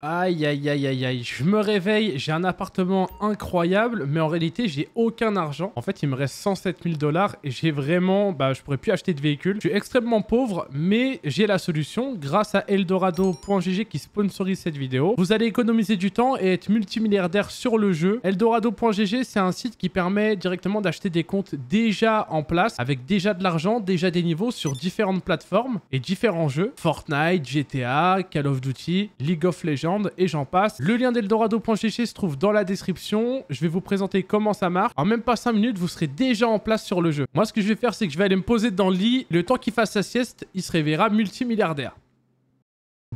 Aïe, aïe, aïe, aïe, aïe. Je me réveille, j'ai un appartement incroyable, mais en réalité, j'ai aucun argent. En fait, il me reste 107 000 dollars et j'ai vraiment... Bah, je pourrais plus acheter de véhicule. Je suis extrêmement pauvre, mais j'ai la solution grâce à Eldorado.gg qui sponsorise cette vidéo. Vous allez économiser du temps et être multimilliardaire sur le jeu. Eldorado.gg, c'est un site qui permet directement d'acheter des comptes déjà en place, avec déjà de l'argent, déjà des niveaux sur différentes plateformes et différents jeux. Fortnite, GTA, Call of Duty, League of Legends et j'en passe. Le lien d'eldorado.gg se trouve dans la description. Je vais vous présenter comment ça marche. En même pas 5 minutes, vous serez déjà en place sur le jeu. Moi, ce que je vais faire, c'est que je vais aller me poser dans le lit. Le temps qu'il fasse sa sieste, il se réveillera multimilliardaire.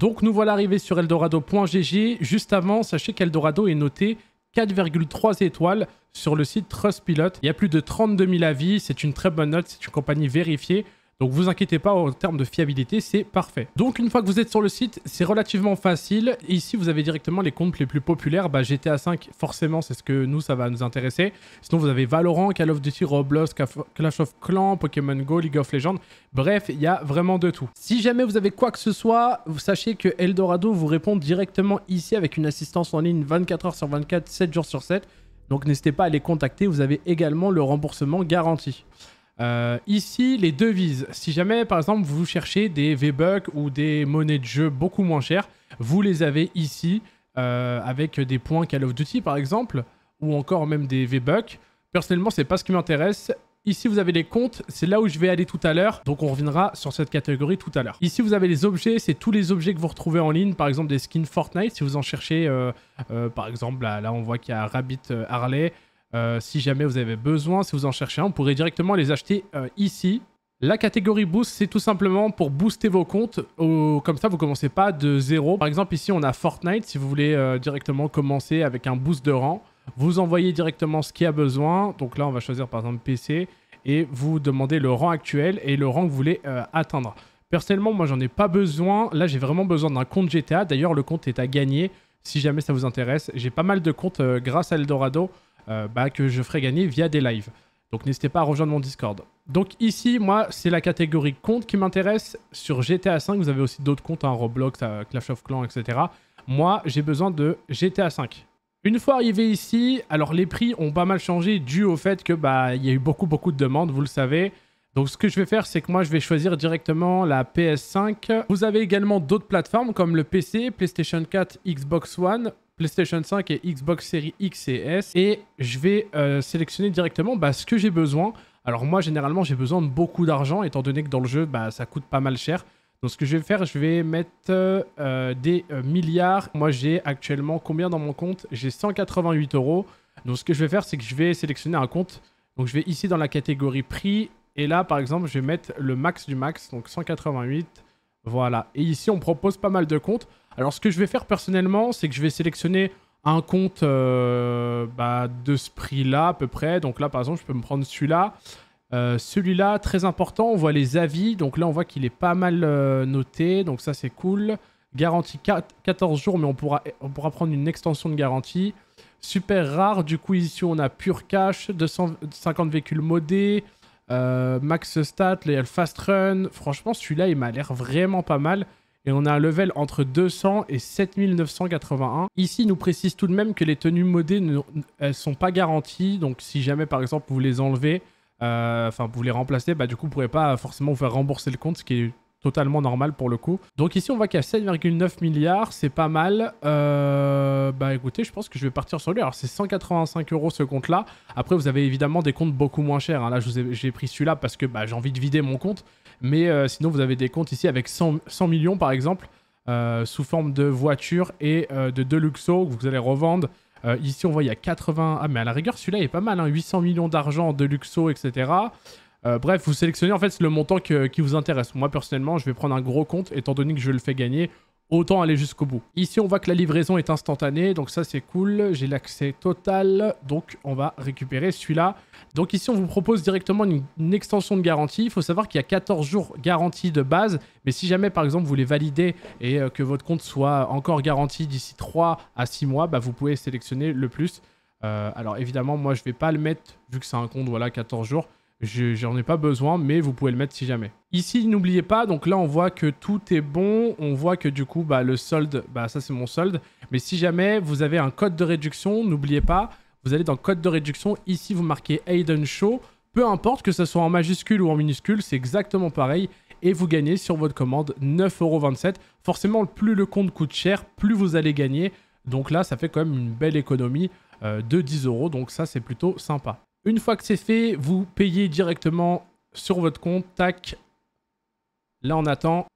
Donc nous voilà arrivés sur eldorado.gg. Juste avant, sachez qu'Eldorado est noté 4,3 étoiles sur le site Trustpilot. Il y a plus de 32 000 avis, c'est une très bonne note, c'est une compagnie vérifiée. Donc vous inquiétez pas, en termes de fiabilité, c'est parfait. Donc une fois que vous êtes sur le site, c'est relativement facile. ici, vous avez directement les comptes les plus populaires. Bah, GTA V, forcément, c'est ce que nous, ça va nous intéresser. Sinon, vous avez Valorant, Call of Duty, Roblox, Clash of Clans, Pokémon Go, League of Legends. Bref, il y a vraiment de tout. Si jamais vous avez quoi que ce soit, vous sachez que Eldorado vous répond directement ici avec une assistance en ligne 24 h sur 24, 7 jours sur 7. Donc n'hésitez pas à les contacter, vous avez également le remboursement garanti. Euh, ici, les devises. Si jamais, par exemple, vous cherchez des V-Bucks ou des monnaies de jeu beaucoup moins chères, vous les avez ici euh, avec des points Call of Duty, par exemple, ou encore même des V-Bucks. Personnellement, c'est pas ce qui m'intéresse. Ici, vous avez les comptes, c'est là où je vais aller tout à l'heure. Donc, on reviendra sur cette catégorie tout à l'heure. Ici, vous avez les objets, c'est tous les objets que vous retrouvez en ligne. Par exemple, des skins Fortnite, si vous en cherchez, euh, par exemple, là, là on voit qu'il y a Rabbit Harley. Euh, si jamais vous avez besoin, si vous en cherchez un, vous pourrez directement les acheter euh, ici. La catégorie boost, c'est tout simplement pour booster vos comptes. Comme ça, vous ne commencez pas de zéro. Par exemple, ici, on a Fortnite. Si vous voulez euh, directement commencer avec un boost de rang, vous envoyez directement ce qui a besoin. Donc là, on va choisir par exemple PC et vous demandez le rang actuel et le rang que vous voulez atteindre. Personnellement, moi, j'en ai pas besoin. Là, j'ai vraiment besoin d'un compte GTA. D'ailleurs, le compte est à gagner si jamais ça vous intéresse. J'ai pas mal de comptes grâce à Eldorado. Euh, bah, que je ferai gagner via des lives. Donc n'hésitez pas à rejoindre mon Discord. Donc ici, moi, c'est la catégorie compte qui m'intéresse. Sur GTA V, vous avez aussi d'autres comptes, à hein, Roblox, euh, Clash of Clans, etc. Moi, j'ai besoin de GTA V. Une fois arrivé ici, alors les prix ont pas mal changé dû au fait que bah il y a eu beaucoup beaucoup de demandes, vous le savez. Donc ce que je vais faire, c'est que moi je vais choisir directement la PS5. Vous avez également d'autres plateformes comme le PC, PlayStation 4, Xbox One PlayStation 5 et Xbox Series X et S. Et je vais euh, sélectionner directement bah, ce que j'ai besoin. Alors moi, généralement, j'ai besoin de beaucoup d'argent, étant donné que dans le jeu, bah, ça coûte pas mal cher. Donc ce que je vais faire, je vais mettre euh, des euh, milliards. Moi, j'ai actuellement combien dans mon compte J'ai 188 euros. Donc ce que je vais faire, c'est que je vais sélectionner un compte. Donc je vais ici dans la catégorie prix. Et là, par exemple, je vais mettre le max du max, donc 188. Voilà. Et ici, on propose pas mal de comptes. Alors ce que je vais faire personnellement, c'est que je vais sélectionner un compte euh, bah, de ce prix-là à peu près. Donc là, par exemple, je peux me prendre celui-là. Euh, celui-là, très important, on voit les avis. Donc là, on voit qu'il est pas mal euh, noté. Donc ça, c'est cool. Garantie 14 jours, mais on pourra, on pourra prendre une extension de garantie. Super rare. Du coup, ici, on a Pure Cash, 250 véhicules modés, Max Stat, le Fast Run. Franchement, celui-là, il m'a l'air vraiment pas mal et on a un level entre 200 et 7981. Ici, il nous précise tout de même que les tenues modées ne elles sont pas garanties, donc si jamais par exemple vous les enlevez, euh, enfin vous les remplacez, bah du coup vous pourrez pas forcément vous faire rembourser le compte, ce qui est totalement normal pour le coup. Donc ici on voit qu'il y a 7,9 milliards, c'est pas mal. Euh, bah écoutez, je pense que je vais partir sur lui. Alors c'est 185 euros ce compte là. Après vous avez évidemment des comptes beaucoup moins chers. Hein. Là j'ai pris celui-là parce que bah, j'ai envie de vider mon compte. Mais euh, sinon, vous avez des comptes ici avec 100, millions, par exemple, euh, sous forme de voitures et euh, de Deluxo que vous allez revendre. ici, on voit, il y a 80... Ah, mais à la rigueur, celui-là est pas mal, hein, 800 millions d'argent, de Deluxo, etc. bref, vous sélectionnez en fait le montant qui vous intéresse. Moi, personnellement, je vais prendre un gros compte, étant donné que je le fais gagner autant aller jusqu'au bout. Ici, on voit que la livraison est instantanée, donc ça c'est cool. J'ai l'accès total, donc on va récupérer celui-là. Donc ici, on vous propose directement une, extension de garantie. Il faut savoir qu'il y a 14 jours garantie de base, mais si jamais, par exemple, vous les validez et euh, que votre compte soit encore garanti d'ici 3 à 6 mois, bah, vous pouvez sélectionner le plus. Euh, alors évidemment, moi, je vais pas le mettre, vu que c'est un compte, voilà, 14 jours. J'en ai pas besoin, mais vous pouvez le mettre si jamais. Ici, n'oubliez pas, donc là, on voit que tout est bon. On voit que du coup, bah, le solde, bah, ça c'est mon solde. Mais si jamais vous avez un code de réduction, n'oubliez pas, vous allez dans code de réduction. Ici, vous marquez Aiden Show. Peu importe que ce soit en majuscule ou en minuscule, c'est exactement pareil. Et vous gagnez sur votre commande 9,27€. Forcément, plus le compte coûte cher, plus vous allez gagner. Donc là, ça fait quand même une belle économie euh, de 10 euros. Donc ça, c'est plutôt sympa. Une fois que c'est fait, vous payez directement sur votre compte. Tac. Là, on attend.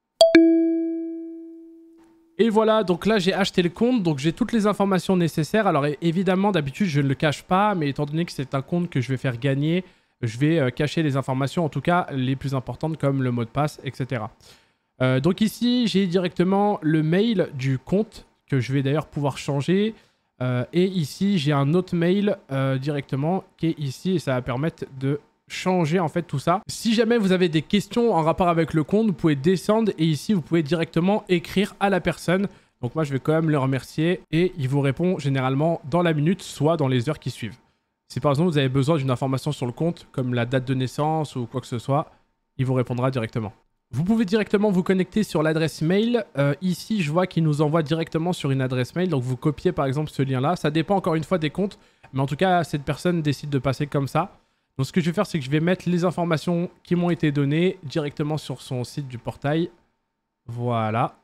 Et voilà, donc là j'ai acheté le compte, donc j'ai toutes les informations nécessaires. Alors évidemment, d'habitude je ne le cache pas, mais étant donné que c'est un compte que je vais faire gagner, je vais euh, cacher les informations, en tout cas les plus importantes comme le mot de passe, etc. Euh, donc ici, j'ai directement le mail du compte que je vais d'ailleurs pouvoir changer. Euh, et ici, j'ai un autre mail euh, directement qui est ici et ça va permettre de changer en fait tout ça. Si jamais vous avez des questions en rapport avec le compte, vous pouvez descendre et ici, vous pouvez directement écrire à la personne. Donc moi, je vais quand même le remercier et il vous répond généralement dans la minute, soit dans les heures qui suivent. Si par exemple vous avez besoin d'une information sur le compte, comme la date de naissance ou quoi que ce soit, il vous répondra directement. Vous pouvez directement vous connecter sur l'adresse mail. Euh, ici, je vois qu'il nous envoie directement sur une adresse mail. Donc, vous copiez par exemple ce lien-là. Ça dépend encore une fois des comptes. Mais en tout cas, cette personne décide de passer comme ça. Donc, ce que je vais faire, c'est que je vais mettre les informations qui m'ont été données directement sur son site du portail. Voilà.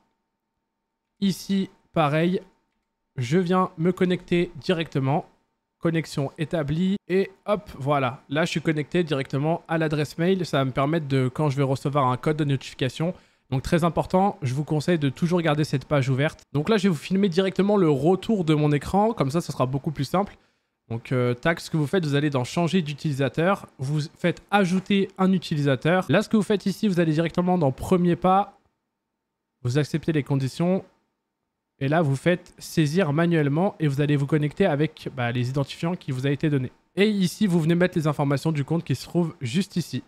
Ici, pareil, je viens me connecter directement connexion établie et hop, voilà. Là, je suis connecté directement à l'adresse mail. Ça va me permettre de, quand je vais recevoir un code de notification, donc très important, je vous conseille de toujours garder cette page ouverte. Donc là, je vais vous filmer directement le retour de mon écran, comme ça, ça sera beaucoup plus simple. Donc taxe euh, tac, ce que vous faites, vous allez dans changer d'utilisateur, vous faites ajouter un utilisateur. Là, ce que vous faites ici, vous allez directement dans premier pas, vous acceptez les conditions et là, vous faites saisir manuellement et vous allez vous connecter avec bah, les identifiants qui vous a été donnés. Et ici, vous venez mettre les informations du compte qui se trouvent juste ici.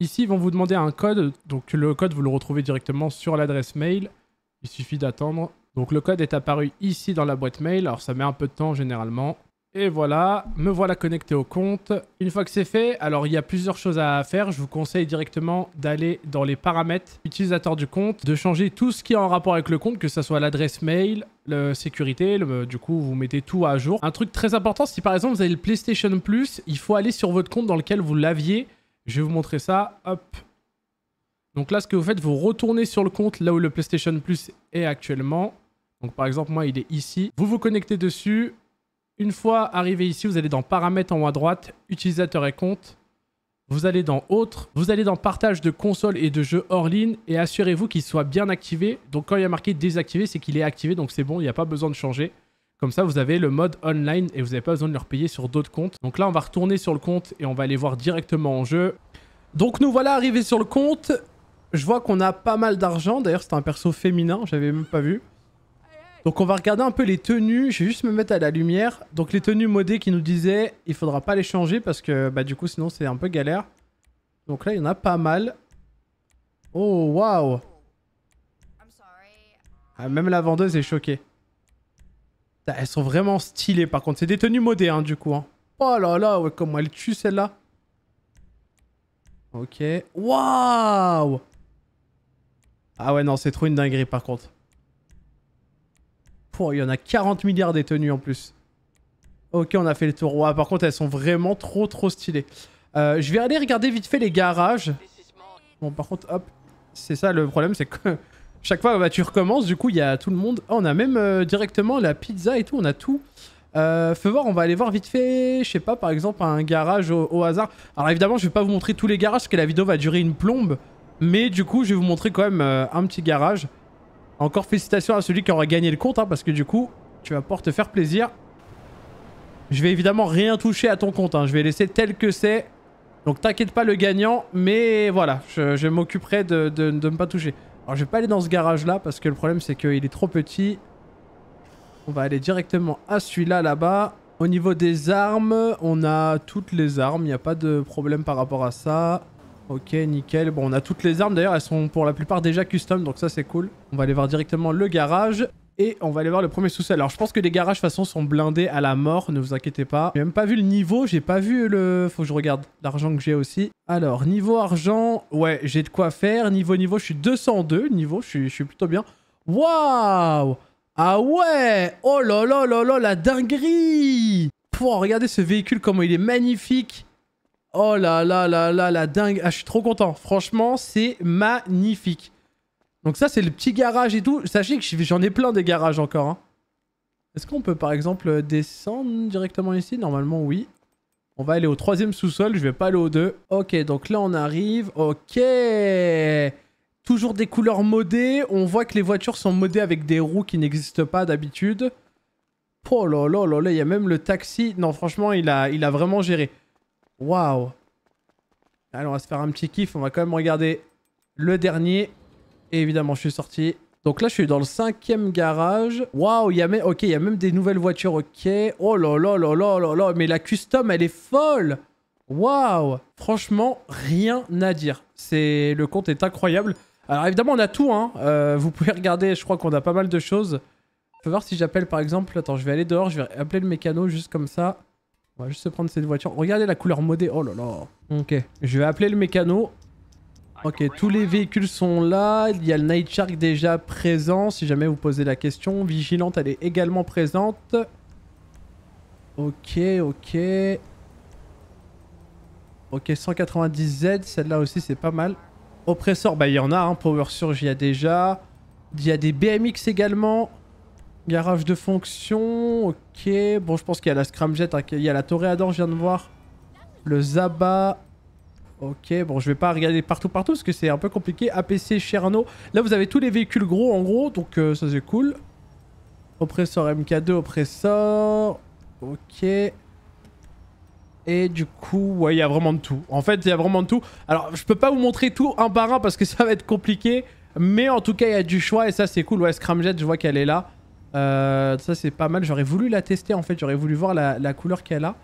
Ici, ils vont vous demander un code. Donc le code, vous le retrouvez directement sur l'adresse mail. Il suffit d'attendre. Donc le code est apparu ici dans la boîte mail. Alors ça met un peu de temps généralement. Et voilà, me voilà connecté au compte. Une fois que c'est fait, alors il y a plusieurs choses à faire. Je vous conseille directement d'aller dans les paramètres utilisateur du compte, de changer tout ce qui est en rapport avec le compte, que ce soit l'adresse mail, la sécurité, du coup vous mettez tout à jour. Un truc très important, si par exemple vous avez le PlayStation Plus, il faut aller sur votre compte dans lequel vous l'aviez. Je vais vous montrer ça, hop. Donc là ce que vous faites, vous retournez sur le compte là où le PlayStation Plus est actuellement. Donc par exemple moi il est ici. Vous vous connectez dessus, une fois arrivé ici, vous allez dans Paramètres en haut à droite, Utilisateur et compte. Vous allez dans Autres, vous allez dans Partage de console et de jeux hors ligne et assurez-vous qu'il soit bien activé. Donc quand il y a marqué désactivé, c'est qu'il est activé, donc c'est bon, il n'y a pas besoin de changer. Comme ça, vous avez le mode online et vous n'avez pas besoin de le repayer sur d'autres comptes. Donc là, on va retourner sur le compte et on va aller voir directement en jeu. Donc nous voilà arrivés sur le compte. Je vois qu'on a pas mal d'argent. D'ailleurs, c'est un perso féminin, j'avais même pas vu. Donc on va regarder un peu les tenues. Je vais juste me mettre à la lumière. Donc les tenues modées qui nous disaient il faudra pas les changer parce que bah, du coup sinon c'est un peu galère. Donc là il y en a pas mal. Oh waouh. Ah, même la vendeuse est choquée. Elles sont vraiment stylées par contre. C'est des tenues modées hein, du coup. Hein. Oh là là, comment elle tue celle-là. Ok. Waouh Ah ouais non, c'est trop une dinguerie par contre il y en a 40 milliards des tenues en plus. Ok, on a fait le tour. par contre, elles sont vraiment trop trop stylées. Euh, je vais aller regarder vite fait les garages. Bon, par contre, hop. C'est ça le problème, c'est que chaque fois bah, tu recommences, du coup, il y a tout le monde. Oh, on a même euh, directement la pizza et tout, on a tout. Euh, feu voir, on va aller voir vite fait, je sais pas, par exemple, un garage au, hasard. Alors évidemment, je vais pas vous montrer tous les garages, parce que la vidéo va durer une plombe. Mais du coup, je vais vous montrer quand même un petit garage. Encore félicitations à celui qui aura gagné le compte, hein, parce que du coup, tu vas pouvoir te faire plaisir. Je vais évidemment rien toucher à ton compte, hein. je vais laisser tel que c'est. Donc t'inquiète pas le gagnant, mais voilà, je, m'occuperai de, de ne pas toucher. Alors je vais pas aller dans ce garage là, parce que le problème c'est qu'il est trop petit. On va aller directement à celui-là là-bas. Au niveau des armes, on a toutes les armes, il n'y a pas de problème par rapport à ça. Ok, nickel. Bon, on a toutes les armes. D'ailleurs, elles sont pour la plupart déjà custom, donc ça, c'est cool. On va aller voir directement le garage. Et on va aller voir le premier sous-sol. Alors, je pense que les garages, de toute façon, sont blindés à la mort. Ne vous inquiétez pas. J'ai même pas vu le niveau. J'ai pas vu le... Faut que je regarde l'argent que j'ai aussi. Alors, niveau argent, ouais, j'ai de quoi faire. Niveau niveau, je suis 202. Niveau, je suis, plutôt bien. Waouh Ah ouais Oh là là là là, la dinguerie Pouah, regardez ce véhicule, comment il est magnifique Oh là là là là la dingue. Ah, je suis trop content. Franchement, c'est magnifique. Donc ça, c'est le petit garage et tout. Sachez que j'en ai plein des garages encore. Hein. Est-ce qu'on peut par exemple descendre directement ici Normalement, oui. On va aller au troisième sous-sol. Je vais pas aller au deux. Ok, donc là, on arrive. Ok. Toujours des couleurs modées. On voit que les voitures sont modées avec des roues qui n'existent pas d'habitude. Oh là là là là, il y a même le taxi. Non, franchement, il a, il a vraiment géré. Waouh Allez, on va se faire un petit kiff. On va quand même regarder le dernier. Et évidemment, je suis sorti. Donc là, je suis dans le cinquième garage. Waouh, il y a même... Ok, il y a même des nouvelles voitures, ok. Oh là là là là là là, mais la custom, elle est folle Waouh Franchement, rien à dire. Le compte est incroyable. Alors évidemment, on a tout, hein. Euh, vous pouvez regarder, je crois qu'on a pas mal de choses. Je peux voir si j'appelle, par exemple... Attends, je vais aller dehors, je vais appeler le mécano juste comme ça. On va juste se prendre cette voiture. Regardez la couleur modée. Oh là là. Ok. Je vais appeler le mécano. Ok, tous les véhicules sont là. Il y a le Night Shark déjà présent, si jamais vous posez la question. Vigilante, elle est également présente. Ok, ok. Ok, 190Z, celle-là aussi, c'est pas mal. Oppressor, bah il y en a, hein. Power Surge, il y a déjà. Il y a des BMX également. Garage de fonction, ok. Bon, je pense qu'il y a la scramjet, hein, il y a la toréador, je viens de voir. Le Zaba. Ok, bon, je vais pas regarder partout, partout, parce que c'est un peu compliqué. APC, Cherno. Là, vous avez tous les véhicules gros, en gros, donc euh, ça, c'est cool. Oppressor MK2, oppressor. Ok. Et du coup, ouais, il y a vraiment de tout. En fait, il y a vraiment de tout. Alors, je peux pas vous montrer tout un par un parce que ça va être compliqué. Mais en tout cas, il y a du choix et ça, c'est cool. Ouais, Scramjet, je vois qu'elle est là. Euh, ça c'est pas mal, j'aurais voulu la tester en fait, j'aurais voulu voir la, couleur qu'elle a.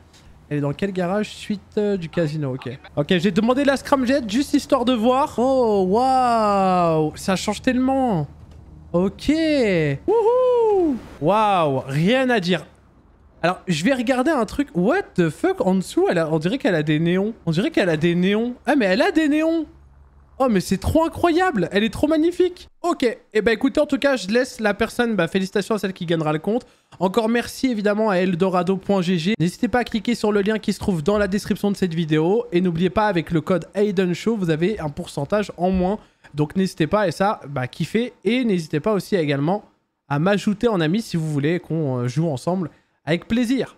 Elle est dans quel garage Suite euh, du casino, ok. Ok, j'ai demandé la scramjet juste histoire de voir. Oh, waouh Ça change tellement Ok Wouhou Waouh Rien à dire. Alors, je vais regarder un truc. What the fuck En dessous, elle on dirait qu'elle a des néons. On dirait qu'elle a des néons. Ah, mais elle a des néons Oh mais c'est trop incroyable Elle est trop magnifique Ok, et eh bah écoutez en tout cas je laisse la personne, bah félicitations à celle qui gagnera le compte. Encore merci évidemment à eldorado.gg. N'hésitez pas à cliquer sur le lien qui se trouve dans la description de cette vidéo. Et n'oubliez pas avec le code Show vous avez un pourcentage en moins. Donc n'hésitez pas et ça, bah kiffez. Et n'hésitez pas aussi également à m'ajouter en ami si vous voulez qu'on euh, joue ensemble avec plaisir.